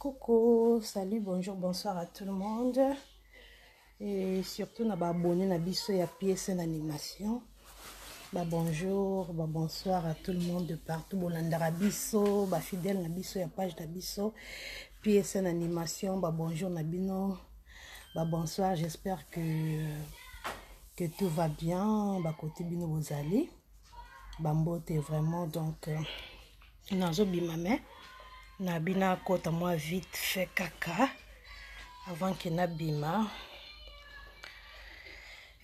Coucou, salut, bonjour, bonsoir à tout le monde. Et surtout, nous abonné na biso ya pièce d'animation. Bah bonjour, bah bonsoir à tout le monde de partout. Bolandara biso, bah fidèle na biso page na pièce animation animation bah bonjour Nabino. Bah bonsoir, j'espère que que tout va bien. Bah côté bino vous allez. Bah vraiment donc euh, nazo bimame. na bina akɔta mwa vite fait kaka avant ke nabima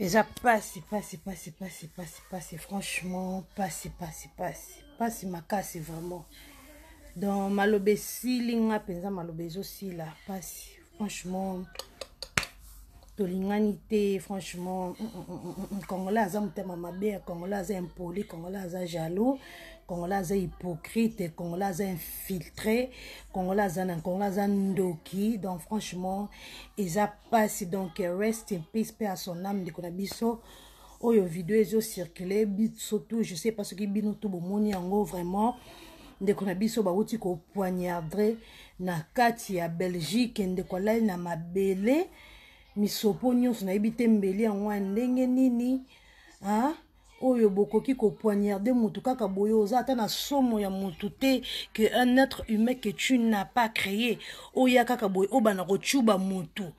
eza pasi pasi pasi pasi pasi pasi franchement pasi pasi pasi pasi makasi vraiment donc maloba esilinga mpenza maloba ezosila pasi franchement tolingani te franchement mm, mm, mm, congolais aza motema mabe ya congolais aza impoli congolais aza jaloux congolais hypocrites, hypocrite, congolais infiltrés, infiltré, congolais l'a congolais ndoki. Donc franchement, ils a passé donc restez in paix à son âme de Konabiso. Oyo vidéo ont circulé, surtout je sais pas ce qui tout de yango vraiment. Konabiso bah, na biso ko na kati ya belgique na mabelé misopo se mbeli ndenge nini hein oyo bokoki kopoignarde motu kaka boye oza ata na somo ya motu te ke un être humain ke tu na pas créé oya kaka boye obana kotyuba motu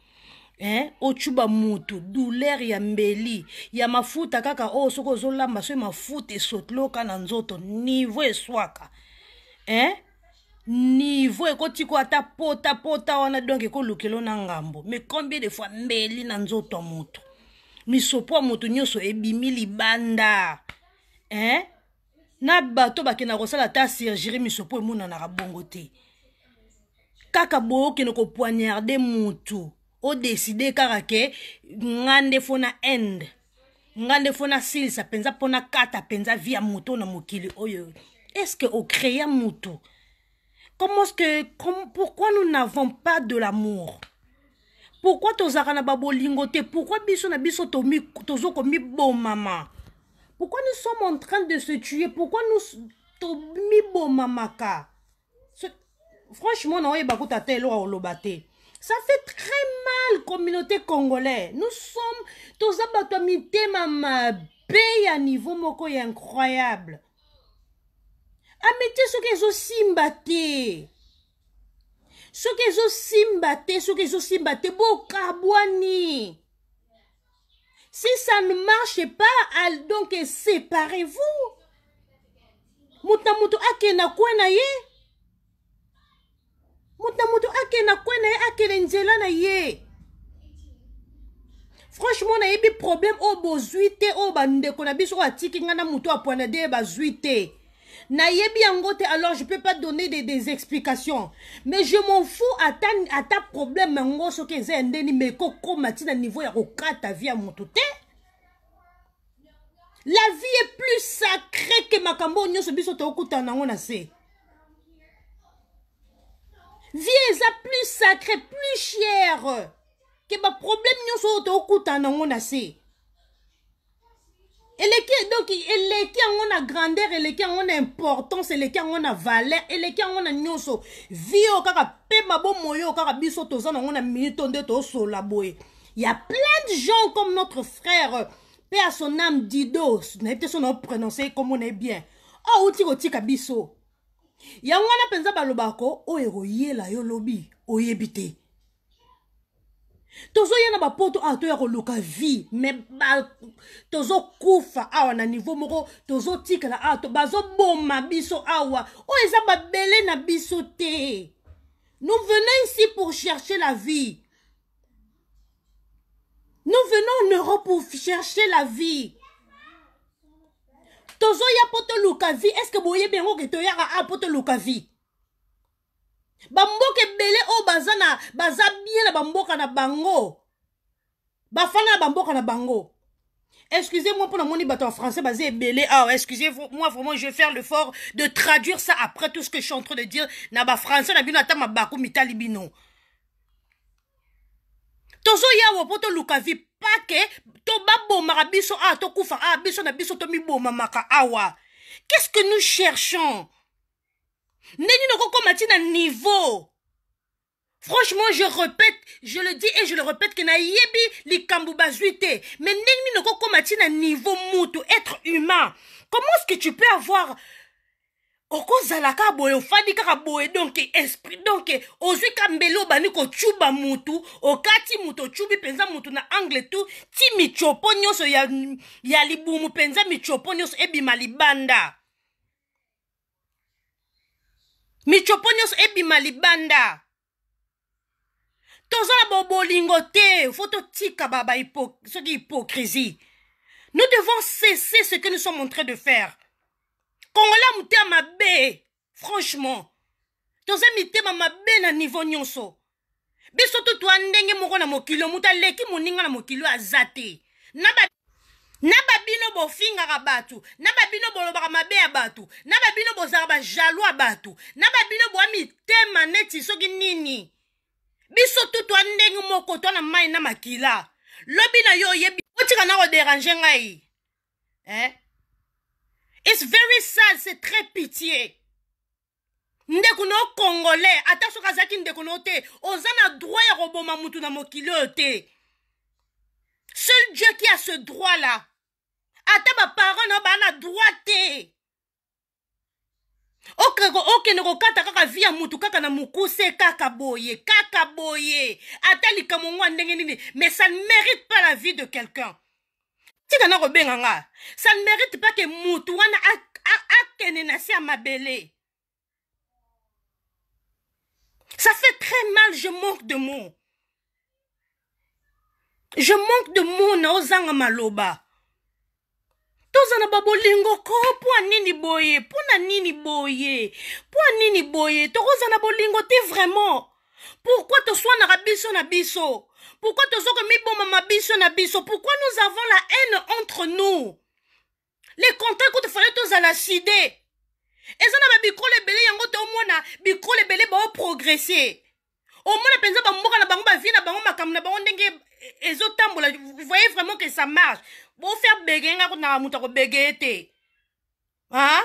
Eh, otyuba motu douleur ya mbeli ya mafuta kaka oyo oh, soki ozolamba so mafuta esotoli oka na nzoto nivo eswaka eh? nivo ekotiko ata pota pota wana donk ekolukelo na ngambo mais combien de fois mbeli na nzoto ya motu misopo ya moto nyonso ebimi libanda hein? na bato bakendaka kosala ta surgerie misopo emonanaka bongo te kaka boye okende kopoignarde motu odeside kaka ke nga nde fo na inde nga nde fo nasilisa mpenza mpo nakata mpenza vi ya moto na mokili oyo estce ocréa motu comment ce que pourquoi nous n'avons pas de l'amour Pourquoi tu as un babolingo pourquoi Pourquoi biso na biso tozo maman Pourquoi nous sommes en train de se tuer Pourquoi nous maman franchement naoyeba kuta te eloko de te ça fait très mal communauté congolaise. nous sommes toza bato à mitema mabe à niveau moko ya incroyable ce qu'ils ont simbaté. soki ezosimba te soki ezosimba te bokabwani si ça ne marche pas donc séparez-vous moto na moto akenda kwe na ye moto na moto akenda kwe na ye akende nzela na ye franchement nayebi problème oyo bozwi te oyo bandeko na biso oyo atiki ngai na moto apwana de bazwi te Nayebi angote, alors je ne peux pas donner des, des explications. Mais je m'en fous à ta, à ta problème, ngo, que c'est, ndeni, mais matin matina, niveau, ya, roka, ta vie, à mon La vie est plus sacrée que makambo, nyo, ce biso, te okuta, na, on, assez. Vie à plus sacrée, plus chère. Que ma problème, nyo, so, te okuta, na, on, assez. eleki donc eleki yango na grandeur eleki yango na importance eleki yango na valeur eleki yango na nyonso vi oyo kaka mpe mabomoi oyo kaka biso toza nango na minito nde tosola boye ya plein de gens comme notre frère mpe ya son âme dido nayebi te so naoprononce komona ye bien oh, outi kotika biso yango wana mpenza balobako oyo ekoyela yo lobi oyebi te tozoya na bapoto awa ah, toya koluka vie me tozokufa awa ah, na niveau moko tozotikala awa ah, to bazoboma biso awa oyo oh, eza babele na biso te nous venons ici pour chercher la vie nous venons en europe pour chercher la vie tozoya mpo toluka vie est ce que boyebi yango ke toyaka awa mpo toluka vie Bamboke belé o Bazana, na baza bamboka na bango Bafana la bamboka na bango excusez moi pour pour moni bato en français baza belé oh, ah, excusez moi vraiment je vais faire le fort de traduire ça après tout ce que je suis en train de dire na français na bino ata mabaku mitali bino Tozo ya wapoto toluka pake to marabiso ah to tokufa ah biso na biso mamaka awa qu'est ce que nous cherchons ndenge nokokóma matina niveau franchement je répète je le dis et je le répète que na yebi bazwi mais ndenge n'oko okokóma matina niveau mutu être humain comment est ce que tu peux avoir okozalaka kaka boye ofandi kaka boye donc esprit donc ozwi kambelo mbeli chuba kotyuba mutu okati muto otyubi penza mutu na angle tout ti micopo so ya, ya libumu mpenza micopo ebi malibanda. libanda Michoponios nyonso ebima libanda toza na bobolingo te hypocrisie nous devons cesser ce que nous sommes en train de faire kongola ma mabe franchement toza m'a mabe na niveau nyonso biso toi ndenge moko na mokili moto aleki moninga na mokilo azate. na babino bofingaka bato na babino bolobaka mabe ya bato na babino bozalaka bajalo ya bato na babino boya mitema neti soki nini biso tutwa ndenge moko twa na mai na makila lobi na yo oyebi otika na koderange ngai eh? its very sad c'est très pitié ndeko na okongole ata soki azalaki ndeko na yo te oza na droit ya koboma motu na mokili oyo te Seul Dieu qui a ce droit-là. ata parole, na baa na droit ok, okende kata kaka vie ya kaka na mukuse kaka boye kaka boye ata likambo ngo mais ça ne mérite pas la vie de quelqu'un tika na kobenga ça ne mérite pas que mutu wana a na se ya mabele ça fait très mal je manque de mots je manque de mouna ozanga maloba Tozana na babolingo ko nini boye mpo nini boye mpo nini boye Tozana babo bolingo te vraiment pourquoi te sois na biso pourquoi mi bon biso na biso pourquoi nous avons la haine entre nous les contrats kutu fale tozala side eza na babikolo bele yango Au bikolo ebele la omona ba bamboka na bango vie na bango makam na bango ndenge vous voyez vraiment que ça marche Vous faire béguer vous faites. Hein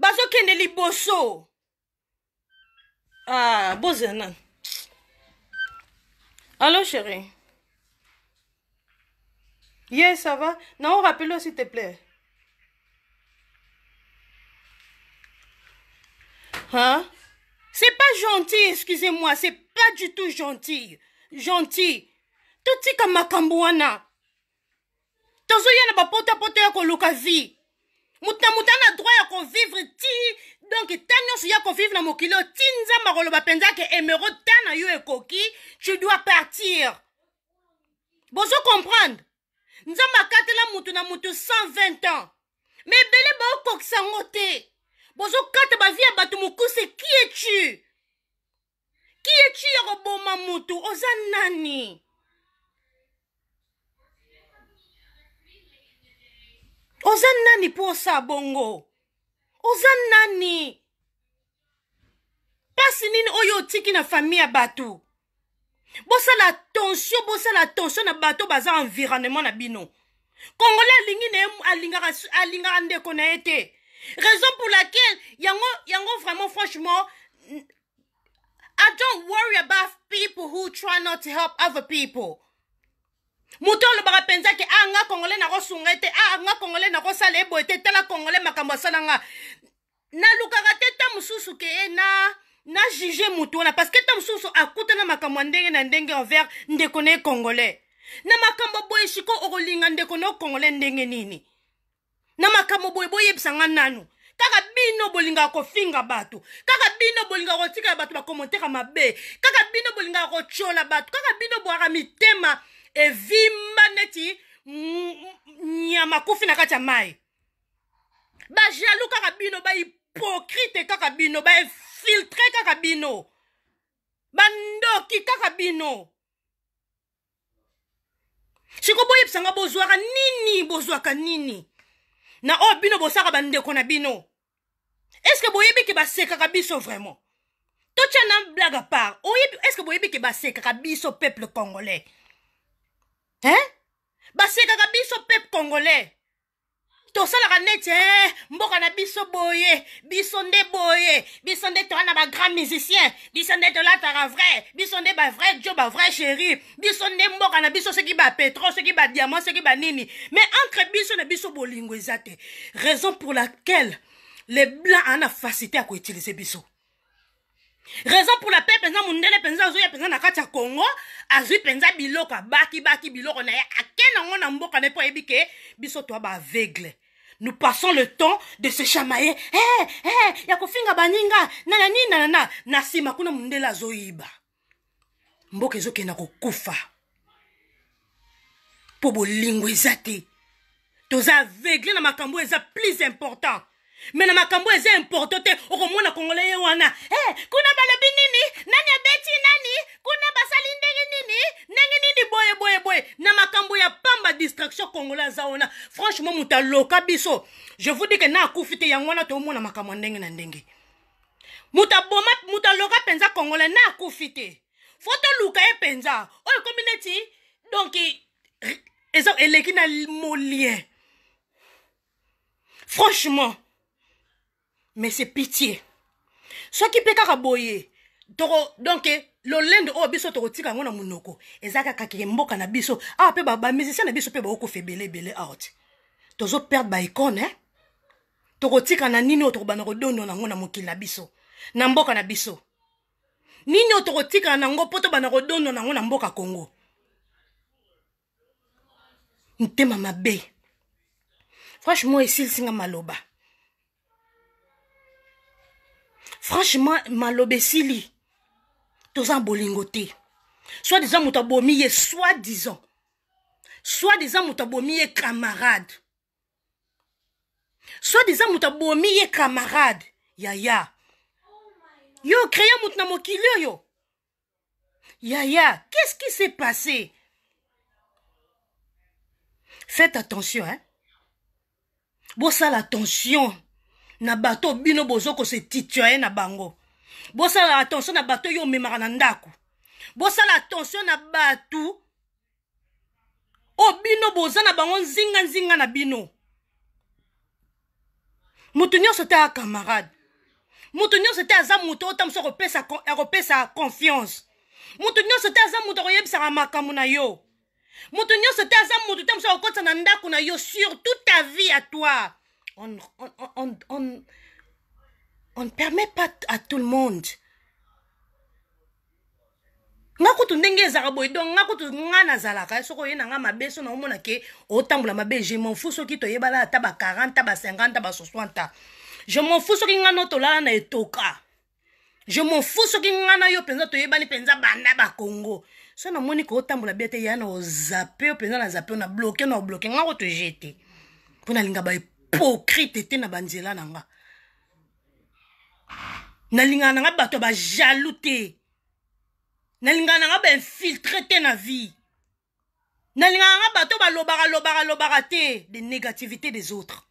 te a keneli bosso. ah bozana Allô, chérie Yes ça va rappelle-le, s'il te plaît hein c'est pas gentil excusez-moi c'est pas du tout gentil gentil totika makambo wana tozoya na bapotapota ya koluka vie moto na moto ana droit ya kovivre ti donk ta nyonso ya kovivre na mokili oyo ti nzambe akoloba mpenza ke emero ta na yo ekoki tu dois partir bozo comprendre nzambe akatela motu na motu 120 ans me ebele baokokisa yango te bozokata bavie ya bato mokuse ki etu kietshi ya koboma motu oza nani oza nani mpo osa bongo oza nani mpasi nini oyo otiki na fami ya bato bosala attention bosala attention na bato baza environnement na bino congolais alingi na ye alingaka, alingaka ndeko na ye te raison pour laquelle yango yango vraiment franchement I don't worry about people who try not to help other people. moto olobaka mpenza ke a ah, nga congolais nakosunga ete a ah, nga congolais nakosala eboye te tala congolais makambo asala nga nalukaka te ta mosusu ke ye na na juge motu wana parce ke ta mosusu akutana makambo ya ndenge na ndenge envers ndeko na ye congolais na makambo boye siko okolinga ndeko na yo congolais ndenge nini na makambo boye boyebisa nga nanu kaka bino bolingaka kofinga bato kaka bino bolingaka kotikala bato bakomentera mabe kaka bino bolingaka kotyola bato kaka bino bwaka mitema evimba neti nyama kufi na kati ya mai bajalu kaka bino bahipokrite kaka bino baefiltre kaka bino bandoki kaka bino siko boyebisanga bozwaka nini bozwaka nini na oyo bino bosaka bandeko na bino estce boyebi ke basekaka biso vraiment totya na blague part oyebi estce boyebi ke basekaka biso peuple congolais hein basekaka biso peuple congolais tosalaka neti eh, mboka na biso boye biso nde boye biso nde toa na bagrand musicien biso nde tolataka vrai biso nde bavrai jo bavrai chéri biso nde mboka na biso soki bapetro soki badiamant soki banini mais entre biso na biso bolingo eza te raison pour laquelle le blanc aa na facilité ya koutilize biso raison pour lape mpenza mondele mpenza azoya mpenza na kati ya congo azwi mpenza biloko abakibaki biloko na ye akende yango na mboka na mpo ayebi ke biso toya baaveugle nous passons le temps de se chamailler hey, eh, eh, hey, ya kofinga baninga nanani nanana na nsima kuna mondele azoyiba mboka ezokenda kokufa mpo bolingo eza te toza aveugle na makambo eza plus important me na makambo eza importe te okomona kongola ye wana hey, eh, kuna balobi nini nani abeti nani kuna basali ndenge nini ndenge nini boye boye boye na makambo ya pamba distraction kongola aza wana franchement moto aloka biso je vous dis ke na akufi te yango wana tomona makambo ya ndenge na ndenge moto aboma moto aloka mpenza kongola na akufi te fo toluka ye mpenza oyo ekomi neti donk eza eleki na molien franchement mais c'est pitié soki mpe kaka boye toko donc lolendo oyo oh, biso tokotika yango na monoko eza kaka keke mboka na biso awa ah, mpe bamisisien na biso mpe baokofa ebele ebele out tozoperdre baikone eh? tokotika na nini oyo oh, tokobanda kodondo nango na mokili na biso na mboka na biso nini oyo oh, tokotikala nango mpo tobanda kodondo nango na mboka kongo ntema mabe franchement esilisinga maloba franchement ma toza bolingo bolingoté. soit disant un abomi soit disant soit disant un abomi camarade soit disant mouta bomie camarade yaya yo créa moutna na yo, yo. yaya qu'est-ce qui s'est passé faites attention hein bon ça l'attention. na bato bino bozo kosetitioye na bango bosala attention na bato oyo omemaka na ndako bosala attention na bato oyo bino boza na bango nzinganzinga na bino moto nyonso te ya camarade moto nyonso te aza moto oyo tamoso akopesa confiance moto nyonso te aza moto akoyebisaka makambo na yo moto nyonso te aza moto tamoso akokotisa na ndako na yo surtout ta vie ya toi On on on, on, on, permet pas à tout le monde. nga kutu ndenge ezaka boye donc nga kutu nga nazalaka na nga mabeso na omona ke otambula mabe je m'en fous soki toyebana ata ba 40 ta ba 50 ta ba 60 je m'en fous soki nga no na etoka je m'en fous soki nga yo yo mpenza pensa mpenza banda Congo so moni ke otambola be te ya na ozape yo mpenza na zape na bloke na obloke nga kutu jete pona linga ba hypocrite te na banzela na linga bato ba jalouter, na nga te na vie na na nga bato lobara lobara lobara te de négativité des autres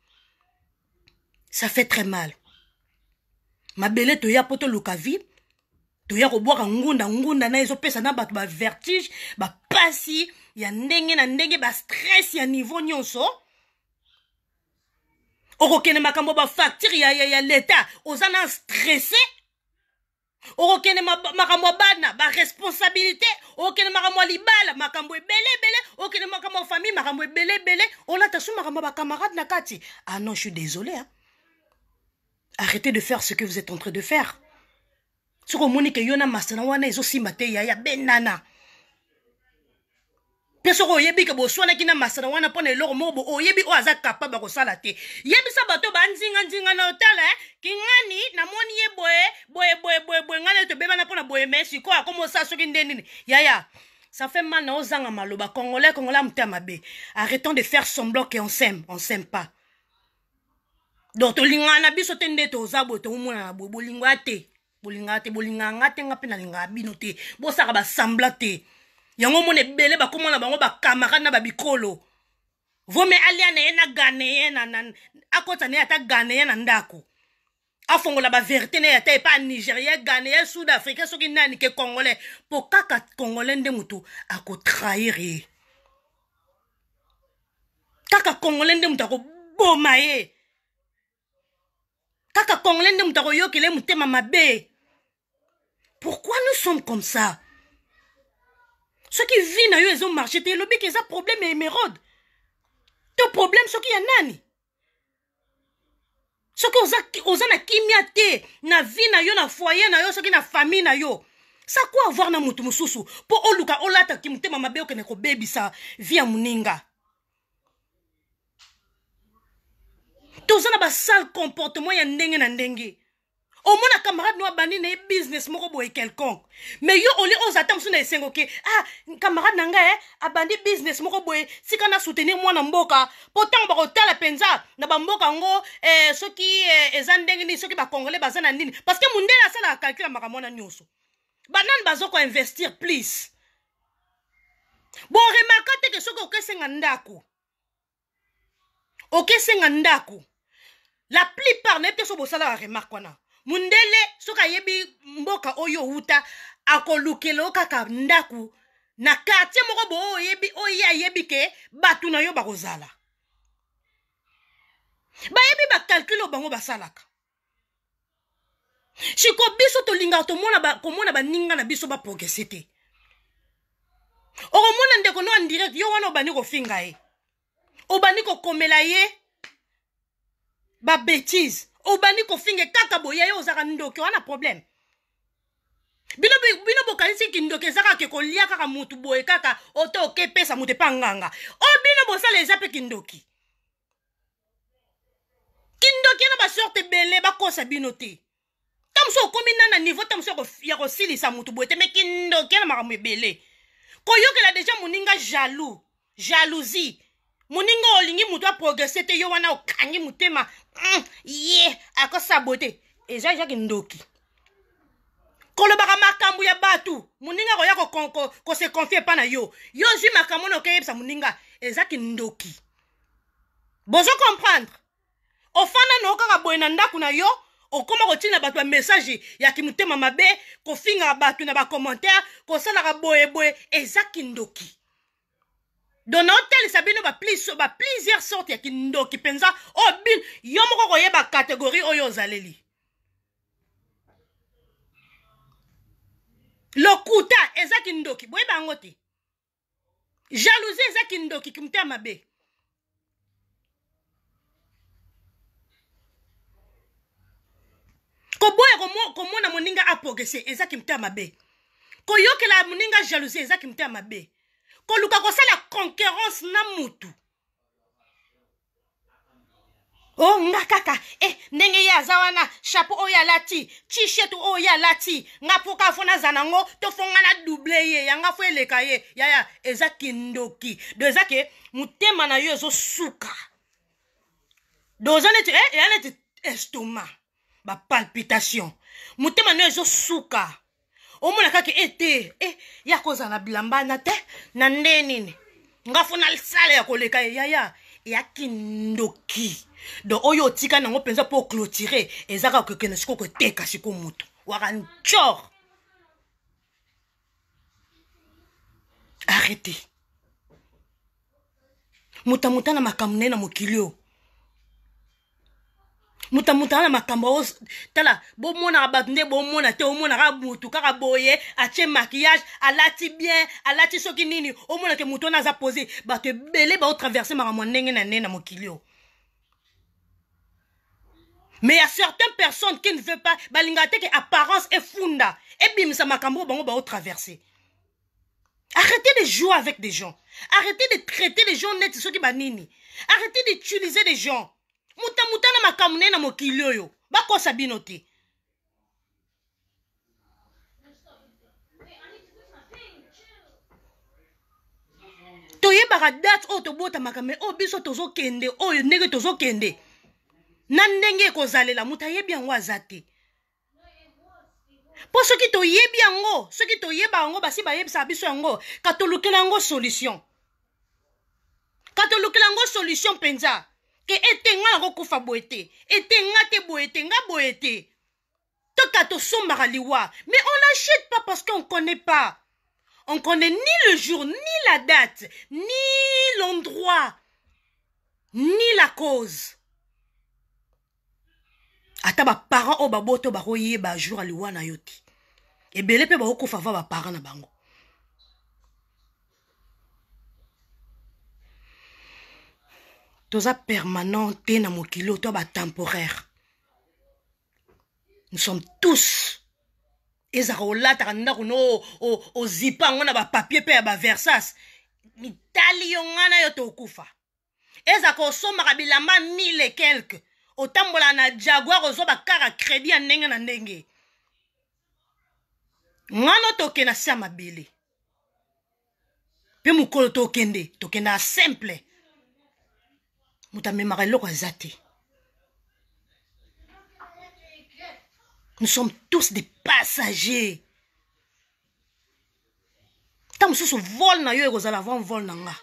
ça fait très mal mabele si mpo toluka vie ko kobwaka ngunda ngunda na ezopesa na bato ba passi, ya ndenge na ndenge stress, ya niveau nyonso okokende makambo bafacture ya, ya, ya leta ozana stressé stresse makambo ya bana responsabilité okokende makambo ya libala makambo bele bele okene makambo famille makambo ebele bele ola tasu makambo ma camarade nakati ah non je suis désolé hein? arrêtez de faire ce que vous êtes en train de faire soki monique, ke masana wana ezosimba te ya ya benana mpe soki oyebi ke boswanaki na masano wana mpona eloko moko bo oyebi oyo aza kapable ya kosala te yebisa bato banzinganzinga na hotele eh. kingani namoni ye boye boye boye boye boye ngai tobebana mpona boye me sikoyo akoma osala soki nde nini yaya ça fait mal na ozanga maloba congolais congolais moto ya mabe arrêtons de faire semblant ke on sème on sème pas donc tolingana na biso te nde toza boye toomona na boye bolingo ya te bolingaa te bolinganga te nga mpe nalingaka bino te bosaka basambla te yango mona ebele bakóma na bango bakamarade na babikolo vome alia na ye na ganeyen akota na ye ata ganeyen na ndako afongola baverité na ye ata epa nigérien ganeyen sud africain soki nani ke congolais mpo kaka congolais nde motu akotrahir ye kaka congolais nde moto akoboma ye kaka congolais nde moto akoyokela ye motema mabe pourquoi nous sommes comme ça soki vi na yo ezomarche te elobiki eza probleme ya emerode to probleme soki ya nani soki oza, oza na kimia te na vi na yo na foyer na yo soki na famille na yo sa ku avoir na motu mosusu mpo oluka olataki motema mabe okende kobebisa vi ya moninga toza na basale comportement ya ndenge na ndenge omona camarade no abandi na ye business moko boye quelconque mais yo olie oza ata mosusu na esengo ke ah camarade na ngai eh, abandi business moko boye sika na soutenir mwana mboka mpo ntango bakotala mpenza na bamboka yango eh, soki eh, eza ndenge nini soki bacongolais baza na nini parce que mondele asalaka calcule ya makambo wana nyonso banani bazokoinvestir plus boremarka teke soki okesenga ndako okesenga ndako la plupart nayebi te so bosalaka remarke wana mundele soki ayebi mboka oyo outa akolukela yo kaka ndako na kartier moko boyo oyebi oye ayebi ke bato na yo bakozala bayebi bakalkule oyo bango basalaka siko biso tolingaka tomona komona baninga na biso baprogrese te okomona ndeko no andirect yo wana obandi kofinga ye obandi kokomela ye babetise obandi kofinge kaka boye ye ozaka ndoke wana problème bino bokanisi kindoke eza kaka ke kolia kaka motu boye kaka ota oke epesa motu epa nganga oyo bino bosala eza mpe kindoki kindoki na basorte ebele bakosa bino te ta mosu okómi na na niveau ta mosu ya kosilisa motu boye te me kindoki na makambo ebele koyokela deja moninga jaloux jalousie moninga olingi moto aprogrese te yo wana okangi motema mm, ye akosabote eza ezaki ndoki kolobaka makambo ya bato moninga koya kose konfie epa na yo yo zwi makambo oyo okeyebisa moninga ezaki ndoki bozo comprendre ofanda na yo kaka boye na ndako na yo okóma kotina bato ya message ya kimotema mabe kofingaka bato na bacommentaire kosalaka boyeboye eza kindoki don naotalisa bino baplusieurs sorte ya kindoki mpenza oyo oh, bino yo moko koyeba kategorie oyo ozaleli lokuta eza kindoki boyeba yango te jalousie eza kindoki kimutya mabe koboya komona moninga aprogrese eza kimutya mabe koyokela moninga jalousie eza kimutya mabe koluka kosala concurrence na mutu o oh, nga kaka e ndenge ye aza wana chapeau oyo alati tishet oyo alati nga mpo ka fo naza nango to fo nga na double ye yanga fo eleka ye yaya eza kindoki do eza ke motema na yo ezosuka do oza neti eya eh, neti estomac bapalpitation motema na yo ezosuka omona kaka e eh, te e ya kozala na bilamba na te na nde nini nga fo nasala ya koleka eyaya eya kindoki don oyo otikani yango mpenza mpo oclotire eza kaka kokende sikoyo koteka sikoyo motu waka ncor arrete motamuta na makambo na ye na mokili oyo muta makambo oyo tala bomonaka bato nde bomona te rabu mutu kaka boye atie maquillage, alati bien alati soki nini omonake mutu wana aza pose bato ebele baotraverse makambo ndenge na nene na mokili oyo mais a certaines personnes qui ne veut pas balingaka te ke apparence bim sa makambo ba bango traverser Arrêtez de jouer avec des gens. Arrêtez de traiter les gens net, ceux qui banini. Arrêtez d'utiliser des gens. mutamuta na makambo naye na mokili oyo bakosa bino te toyebaka date oyo tobotamaka me oyo biso tozokende oyo ndenge tozokende na ndenge ekozalela moto ayebi yango aza te mpo soki toyebi yango soki toyeba yango basi bayebisaka biso yango ka tolukela yango solution ka tolukela yango solution mpenza Et ete nga nakokufa boye te te boete nga boye kato tota mais on n'achète pas parce qu'on connaît pas on connaît ni le jour ni la date ni l'endroit ni la cause ata parent oyo ba oyo ba jour aliwa na yoti. Et belépe ba bakokufa va parents na bango toza permanent te na mokili oyo to batemporaire nous sommes tous ezalaka olataka ndako no ozipa yango na bapapier mpe ya baversas mitali yo ngana yo tokufa ezalaka osomaka bilamba mille quelque otambolaka na jaguar ozoba kaka kredi ya ndenge na ndenge ngana tokenda se ya mabele mpe mokolo tokende tokendaka simple nous sommes tous des passagers ntango mosusu vol na yo avoir avant vol na nga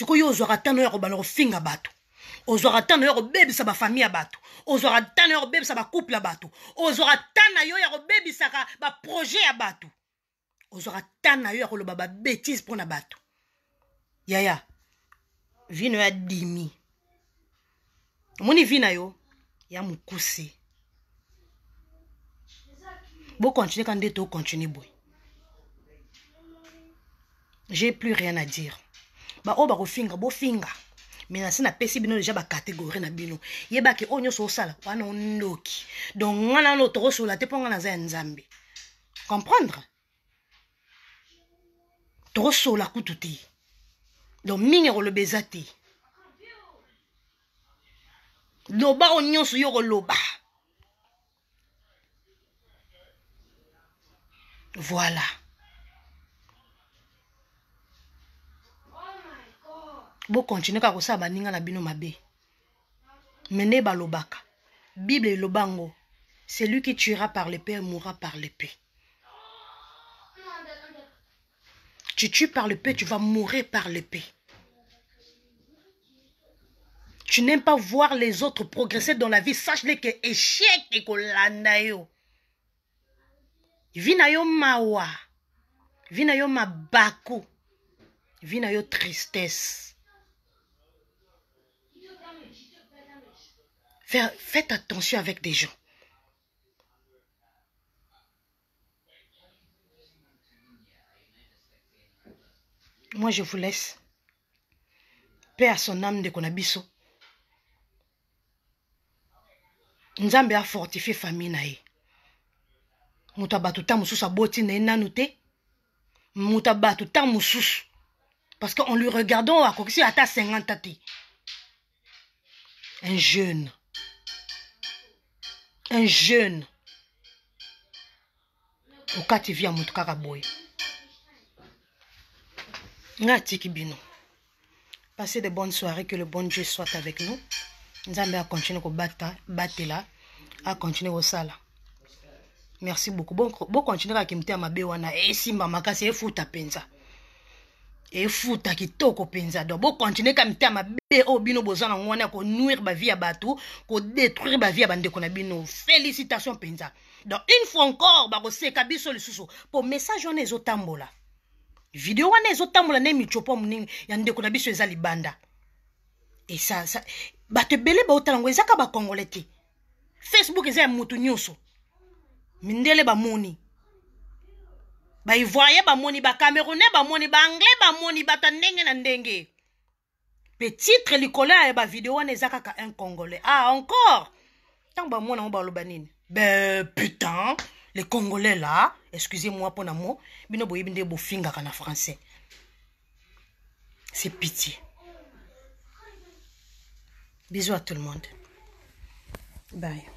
nous yo ozwaka ntano ya kobala kofinga bato ozwaka ntano ya sa bafamile ya bato ozwaka sa ba couple bato yo ya nous projet bato na yo na yaya vi na yo adimi omoni vi na yo ya mokuse bokontinue ka nde tokontinue boye j'ai plus rien à dire baoyo bakofinga bofinga me na se napesi bino deja bacatégorie na bino yebaki oyo nyonso osala wana ondoki donc ngai nano tokosola te mpo ngai naza ya nzambe comprendre tokosola kutu te donc le le te loba o nyonso yo koloba voilà bokontinue kaka kosala ninga na bino mabe me ba balobaka bible e l'obango, C'est celui qui tuera par l'épée mourra par l'épée tu tues par l'épée tu vas mourir par l'épée tu n'aimes pas voir les autres progresser dans la vie. Sache-le que échec et que yo. Vina yo mawa. Vina yo Vina yo tristesse. Faites attention avec des gens. Moi, je vous laisse. Paix à son âme de Konabiso. nzambe afortifie famille na ye moto ya bato ta aboti na Nous parce que en lui a kokisi ata 50 ans. un jeune un jeune okati via ya moto kaka boye ngai atiki bino passez de bonnes soirées que le bon dieu soit avec nous nzambe acontinue kobata batela acontinue kosala merci beaucoup bocontinue kaka kimtea mabe wana esimba makasi efuta mpenza efuta kitoko mpenza donc bocontinue ka mitea mabe oyo bino boza nango wana ya konuire bavie ya bato kodétruire bavie ya bandeko na bino félicitation mpenza donc une fois encore bakoseka biso lisusu mpo message wana ezotambola video wana ezotambola nde micopo moningi ya ndeko na biso eza libanda e sa, sa, bato ebele baotala yango eza kaka bakongole te facebook eza ya motu nyonso mindele bamoni baivoirien bamoni bacamerounais bamoni baanglais bamoni bato ndenge na ndenge mpe titre likolo ya bavideo wana eza kaka un congolais ah encore ntango bamona yango baloba nini be putain le congolais la excusez moi mpo na mo bino boyebi nde bofingaka na français c'est pitié Bisous à tout le monde. Bye.